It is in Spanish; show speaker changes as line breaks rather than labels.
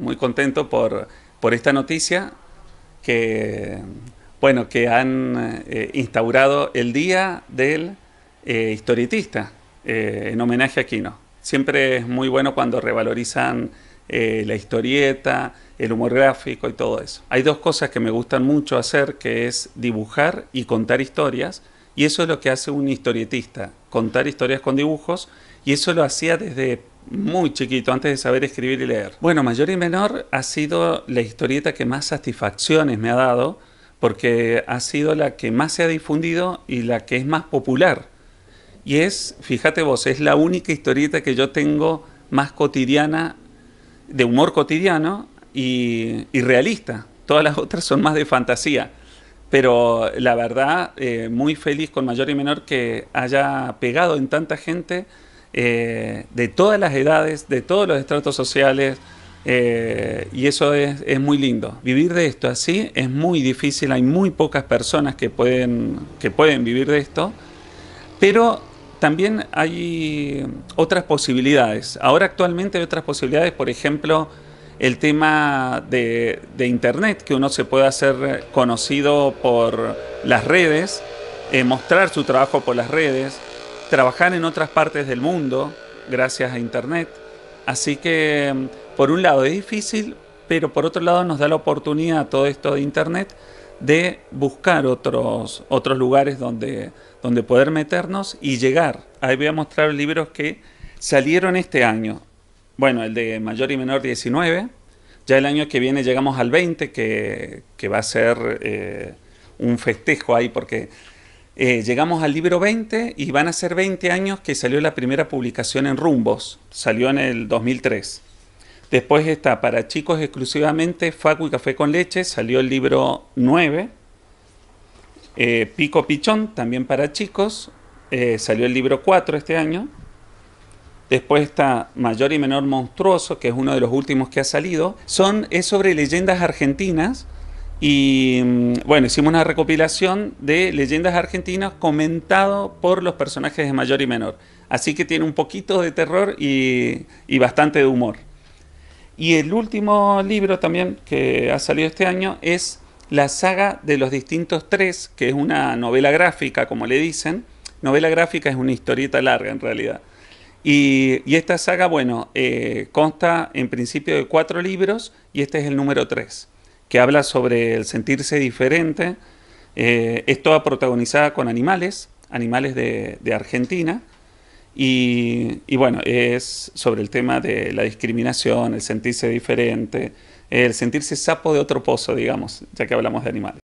muy contento por, esta noticia que, bueno, que han eh, instaurado el Día del eh, Historietista eh, en homenaje a Quino. Siempre es muy bueno cuando revalorizan la historieta, el humor gráfico y todo eso. Hay dos cosas que me gustan mucho hacer, que es dibujar y contar historias, y eso es lo que hace un historietista, contar historias con dibujos, y eso lo hacía desde muy chiquito, antes de saber escribir y leer. Bueno, Mayor y Menor ha sido la historieta que más satisfacciones me ha dado, porque ha sido la que más se ha difundido y la que es más popular. Y es, fíjate vos, es la única historieta que yo tengo más cotidiana, de humor cotidiano y, y realista. Todas las otras son más de fantasía. Pero la verdad, eh, muy feliz con mayor y menor que haya pegado en tanta gente eh, de todas las edades, de todos los estratos sociales, eh, y eso es, muy lindo. Vivir de esto así es muy difícil, hay muy pocas personas que pueden, que pueden vivir de esto, pero también hay otras posibilidades. Ahora actualmente hay otras posibilidades, por ejemplo, el tema de, Internet, que uno se puede hacer conocido por las redes, eh, mostrar su trabajo por las redes trabajar en otras partes del mundo gracias a Internet. Así que, mm, por un lado, es difícil, pero por otro lado nos da la oportunidad todo esto de Internet de buscar otros, otros lugares donde, donde poder meternos y llegar. Ahí voy a mostrar libros que salieron este año. Bueno, el de mayor y menor 19. Ya el año que viene llegamos al 20, que, va a ser eh, un festejo ahí, porque eh, llegamos al libro 20 y van a ser 20 años que salió la primera publicación en Rumbos, salió en el 2003. Después está para chicos exclusivamente Facu y Café con Leche, salió el libro 9. Eh, Pico Pichón, también para chicos, eh, salió el libro 4 este año. Después está Mayor y Menor Monstruoso, que es uno de los últimos que ha salido. Son, es sobre leyendas argentinas y mm, bueno, hicimos una recopilación de leyendas argentinas comentado por los personajes de mayor y menor. Así que tiene un poquito de terror y, bastante de humor. Y el último libro también que ha salido este año es la saga de los distintos tres, que es una novela gráfica, como le dicen. Novela gráfica es una historieta larga en realidad. Y, esta saga, bueno, eh, consta en principio de cuatro libros y este es el número tres que habla sobre el sentirse diferente. Eh, es toda protagonizada con animales, animales de, Argentina. y, bueno, es sobre el tema de la discriminación, el sentirse diferente, el sentirse sapo de otro pozo, digamos, ya que hablamos de animales.